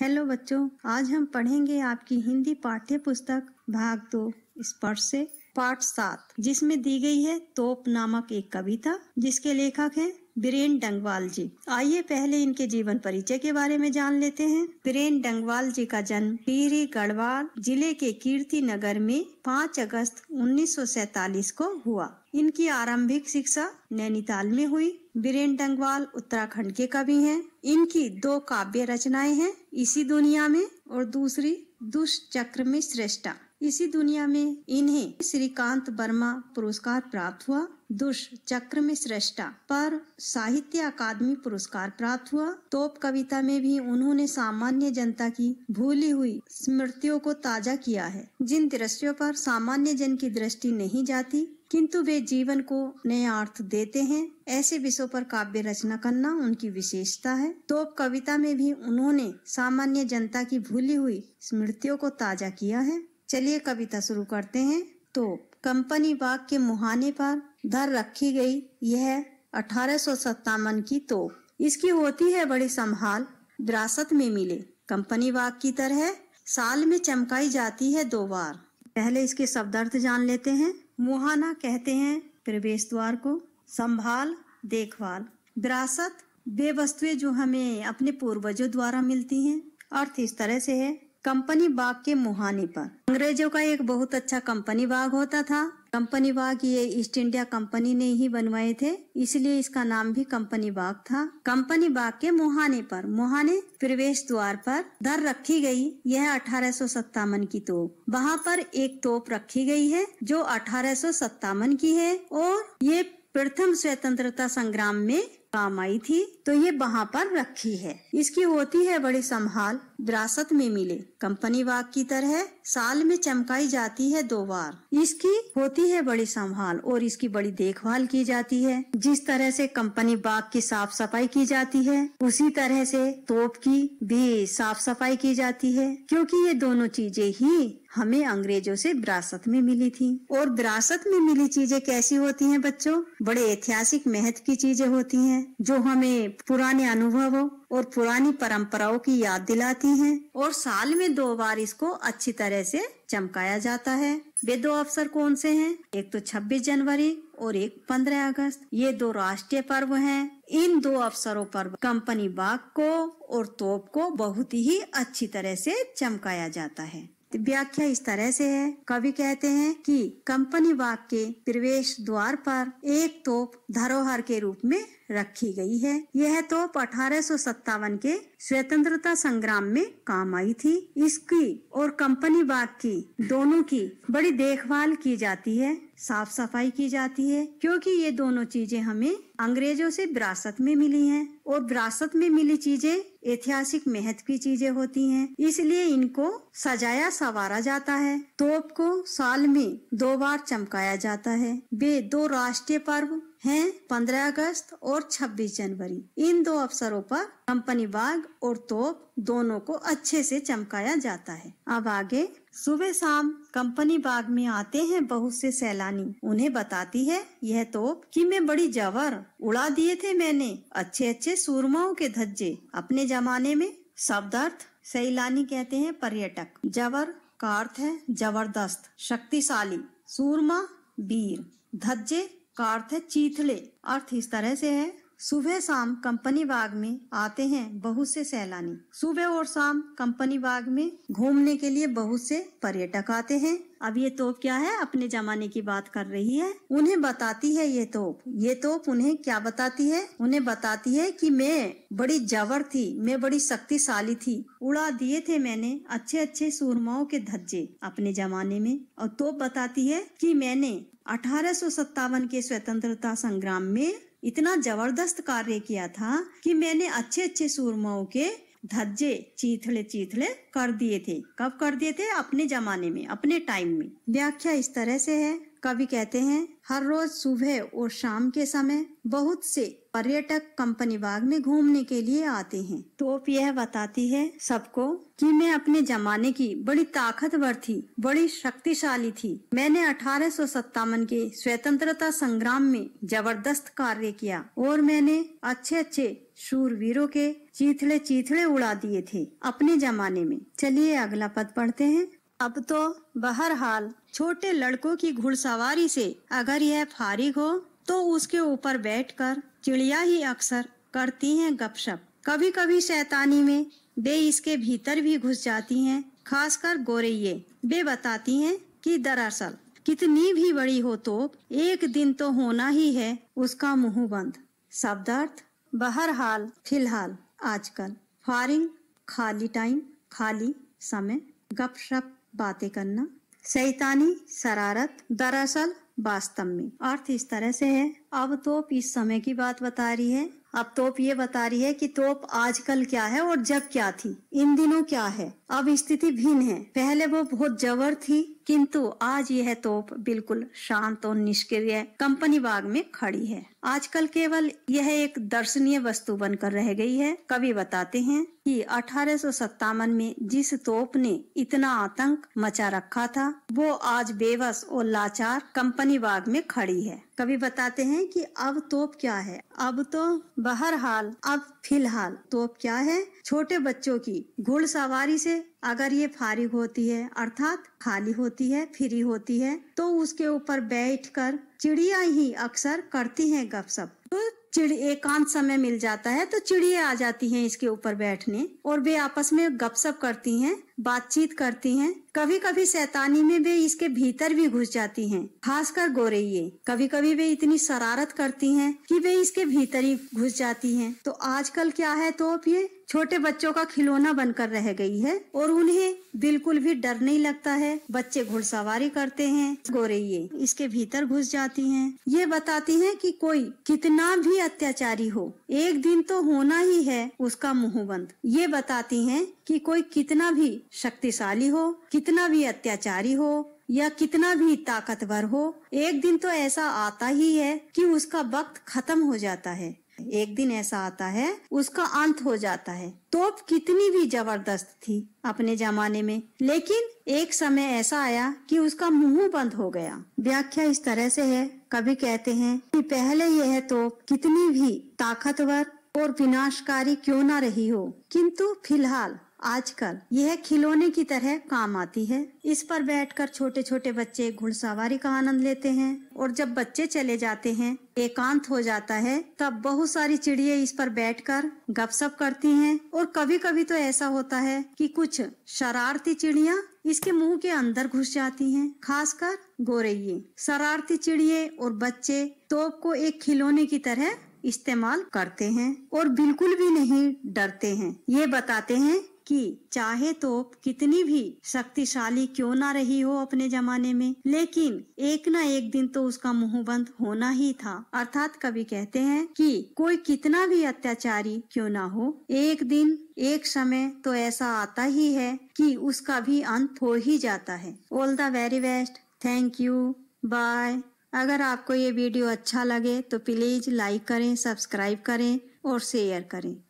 Hello बच्चों आज हम पढ़ेंगे आपकी हिंदी पाठ्य पुस्तक भाग दो स्पर्श से पाठ सात जिसमें दी गई है तोप नामक एक कविता जिसके लेखक हैं बीरेन डंगवाल जी आइए पहले इनके जीवन परिचय के बारे में जान लेते हैं बीरेन डंगवाल जी का जन्म टीरी गढ़वाल जिले के कीर्ति नगर में 5 अगस्त 1947 को हुआ इनकी आरंभिक शिक्षा नैनीताल में हुई बीरेन डंगवाल उत्तराखंड के कवि हैं। इनकी दो काव्य रचनाएं हैं इसी दुनिया में और दूसरी दुष्चक्र में श्रेष्ठा इसी दुनिया में इन्हें श्रीकांत वर्मा पुरस्कार प्राप्त हुआ दुष चक्र में श्रेष्ठा पर साहित्य अकादमी पुरस्कार प्राप्त हुआ तोप कविता में भी उन्होंने सामान्य जनता की भूली हुई स्मृतियों को ताजा किया है जिन दृश्यों पर सामान्य जन की दृष्टि नहीं जाती किंतु वे जीवन को नया अर्थ देते हैं ऐसे विषयों पर काव्य रचना करना उनकी विशेषता है तो कविता में भी उन्होंने सामान्य जनता की भूली हुई स्मृतियों को ताजा किया है चलिए कविता शुरू करते हैं तो कंपनी बाग के मुहाने पर धर रखी गई यह अठारह की तोप इसकी होती है बड़ी संभाल विरासत में मिले कंपनी बाग की तरह साल में चमकाई जाती है दो बार पहले इसके शब्द अर्थ जान लेते हैं मुहाना कहते हैं प्रवेश द्वार को संभाल देखभाल विरासत वे वस्तुएं जो हमें अपने पूर्वजों द्वारा मिलती हैं अर्थ इस तरह से है कंपनी बाग के मुहाने पर अंग्रेजों का एक बहुत अच्छा कंपनी बाग होता था कंपनी बाग ये ईस्ट इंडिया कंपनी ने ही बनवाए थे इसलिए इसका नाम भी कंपनी बाग था कंपनी बाग के मुहाने पर मुहाने प्रवेश द्वार पर दर रखी गई यह अठारह की तोप वहाँ पर एक तोप रखी गई है जो अठारह की है और ये प्रथम स्वतंत्रता संग्राम में काम आई थी तो ये वहाँ पर रखी है इसकी होती है बड़ी संभाल विरासत में मिले कंपनी बाग की तरह साल में चमकाई जाती है दो बार इसकी होती है बड़ी संभाल और इसकी बड़ी देखभाल की जाती है जिस तरह से कंपनी बाग की साफ सफाई की जाती है उसी तरह से तोप की भी साफ सफाई की जाती है क्योंकि ये दोनों चीजें ही हमें अंग्रेजों से विरासत में मिली थी और विरासत में मिली चीजें कैसी होती हैं बच्चों बड़े ऐतिहासिक महत्व की चीजें होती हैं जो हमें पुराने अनुभवों और पुरानी परंपराओं की याद दिलाती हैं और साल में दो बार इसको अच्छी तरह से चमकाया जाता है वे दो अवसर कौन से हैं? एक तो 26 जनवरी और एक 15 अगस्त ये दो राष्ट्रीय पर्व हैं। इन दो अवसरों पर कंपनी बाग को और तोप को बहुत ही अच्छी तरह से चमकाया जाता है व्याख्या इस तरह से है कवि कहते हैं कि कंपनी बाग के प्रवेश द्वार पर एक तोप धरोहर के रूप में रखी गई है यह तोप अठारह के स्वतंत्रता संग्राम में काम आई थी इसकी और कंपनी बाग की दोनों की बड़ी देखभाल की जाती है साफ सफाई की जाती है क्योंकि ये दोनों चीजें हमें अंग्रेजों से विरासत में मिली हैं और विरासत में मिली चीजें ऐतिहासिक महत्व की चीजें होती हैं इसलिए इनको सजाया संवारा जाता है तोप को साल में दो बार चमकाया जाता है वे दो राष्ट्रीय पर्व हैं 15 अगस्त और 26 जनवरी इन दो अवसरों पर कंपनी बाग और तोप दोनों को अच्छे से चमकाया जाता है अब आगे सुबह शाम कंपनी बाग में आते हैं बहुत से सैलानी उन्हें बताती है यह तोप कि मैं बड़ी जवर उड़ा दिए थे मैंने अच्छे अच्छे सूरमाओं के धज्जे अपने जमाने में शब्दार्थ सैलानी कहते हैं पर्यटक जवर का अर्थ है जबरदस्त शक्तिशाली सूरमा वीर धज्जे का अर्थ है चीथले अर्थ इस तरह से है सुबह शाम कंपनी बाग में आते हैं बहुत से सैलानी सुबह और शाम कंपनी बाग में घूमने के लिए बहुत से पर्यटक आते हैं अब ये तोप क्या है अपने जमाने की बात कर रही है उन्हें बताती है ये तोप ये तोप उन्हें क्या बताती है उन्हें बताती है कि मैं बड़ी जबर थी मैं बड़ी शक्तिशाली थी उड़ा दिए थे मैंने अच्छे अच्छे सूरमाओं के धज्जे अपने जमाने में और तोप बताती है कि मैंने अठारह के स्वतंत्रता संग्राम में इतना जबरदस्त कार्य किया था कि मैंने अच्छे अच्छे सूरमाओं के धज्जे चीथले चीथले कर दिए थे कब कर दिए थे अपने जमाने में अपने टाइम में व्याख्या इस तरह से है कवि कहते हैं हर रोज सुबह और शाम के समय बहुत से पर्यटक कंपनी बाग में घूमने के लिए आते हैं तो यह बताती है सबको कि मैं अपने जमाने की बड़ी ताकतवर थी बड़ी शक्तिशाली थी मैंने अठारह के स्वतंत्रता संग्राम में जबरदस्त कार्य किया और मैंने अच्छे अच्छे शूरवीरों के चीथड़े चीथड़े उड़ा दिए थे अपने जमाने में चलिए अगला पद पढ़ते हैं अब तो बहरहाल छोटे लड़कों की घुड़सवारी से अगर यह फारिग हो तो उसके ऊपर बैठकर चिड़िया ही अक्सर करती हैं गपशप कभी कभी शैतानी में बे इसके भीतर भी घुस जाती हैं खासकर गोरैये बे बताती हैं कि दरअसल कितनी भी बड़ी हो तो एक दिन तो होना ही है उसका मुंह बंद शब्दार्थ बहरहाल फिलहाल आजकल फारिंग खाली टाइम खाली समय गपशप बातें करना शैतानी शरारत दरअसल वास्तव में अर्थ इस तरह से है अब तोप इस समय की बात बता रही है अब तोप ये बता रही है कि तोप आजकल क्या है और जब क्या थी इन दिनों क्या है अब स्थिति भिन्न है पहले वो बहुत जबर थी किंतु आज यह तोप बिल्कुल शांत और निष्क्रिय कंपनी बाग में खड़ी है आजकल केवल यह एक दर्शनीय वस्तु बनकर रह गई है कवि बताते हैं कि अठारह में जिस तोप ने इतना आतंक मचा रखा था वो आज बेबस और लाचार कंपनी बाग में खड़ी है कभी बताते हैं कि अब तोप क्या है अब तो बहरहाल अब फिलहाल तोप क्या है छोटे बच्चों की घुड़ सवारी से अगर ये फारिग होती है अर्थात खाली होती है फ्री होती है तो उसके ऊपर बैठकर चिड़िया ही अक्सर करती हैं गपशप तो चिड़ एकांत समय मिल जाता है तो चिड़िया आ जाती हैं इसके ऊपर बैठने और वे आपस में गपशप करती हैं बातचीत करती हैं कभी कभी शैतानी में वे इसके भीतर भी घुस जाती हैं खासकर गोरैये कभी कभी वे इतनी शरारत करती हैं कि वे इसके भीतर ही घुस जाती हैं तो आजकल क्या है तो अब ये छोटे बच्चों का खिलौना बनकर रह गई है और उन्हें बिल्कुल भी डर नहीं लगता है बच्चे घुड़सवारी करते हैं गोरे ये इसके भीतर घुस जाती हैं। ये बताती हैं कि कोई कितना भी अत्याचारी हो एक दिन तो होना ही है उसका मुंह बंद ये बताती हैं कि कोई कितना भी शक्तिशाली हो कितना भी अत्याचारी हो या कितना भी ताकतवर हो एक दिन तो ऐसा आता ही है कि उसका वक्त खत्म हो जाता है एक दिन ऐसा आता है उसका अंत हो जाता है तोप कितनी भी जबरदस्त थी अपने जमाने में लेकिन एक समय ऐसा आया कि उसका मुंह बंद हो गया व्याख्या इस तरह से है कभी कहते हैं कि पहले यह तोप कितनी भी ताकतवर और विनाशकारी क्यों ना रही हो किंतु फिलहाल आजकल यह खिलौने की तरह काम आती है इस पर बैठकर छोटे छोटे बच्चे घुड़सवारी का आनंद लेते हैं और जब बच्चे चले जाते हैं एकांत हो जाता है तब बहुत सारी चिड़िया इस पर बैठकर गपशप करती हैं और कभी कभी तो ऐसा होता है कि कुछ शरारती चिड़िया इसके मुंह के अंदर घुस जाती हैं खासकर गोरैये शरारती चिड़िए और बच्चे तोप को एक खिलौने की तरह इस्तेमाल करते हैं और बिल्कुल भी नहीं डरते हैं ये बताते हैं कि चाहे तो कितनी भी शक्तिशाली क्यों ना रही हो अपने जमाने में लेकिन एक ना एक दिन तो उसका मुंह बंद होना ही था अर्थात कवि कहते हैं कि कोई कितना भी अत्याचारी क्यों ना हो एक दिन एक समय तो ऐसा आता ही है कि उसका भी अंत हो ही जाता है all the very best thank you bye अगर आपको ये वीडियो अच्छा लगे तो प्लीज़ लाइक करें सब्सक्राइब करें और शेयर करें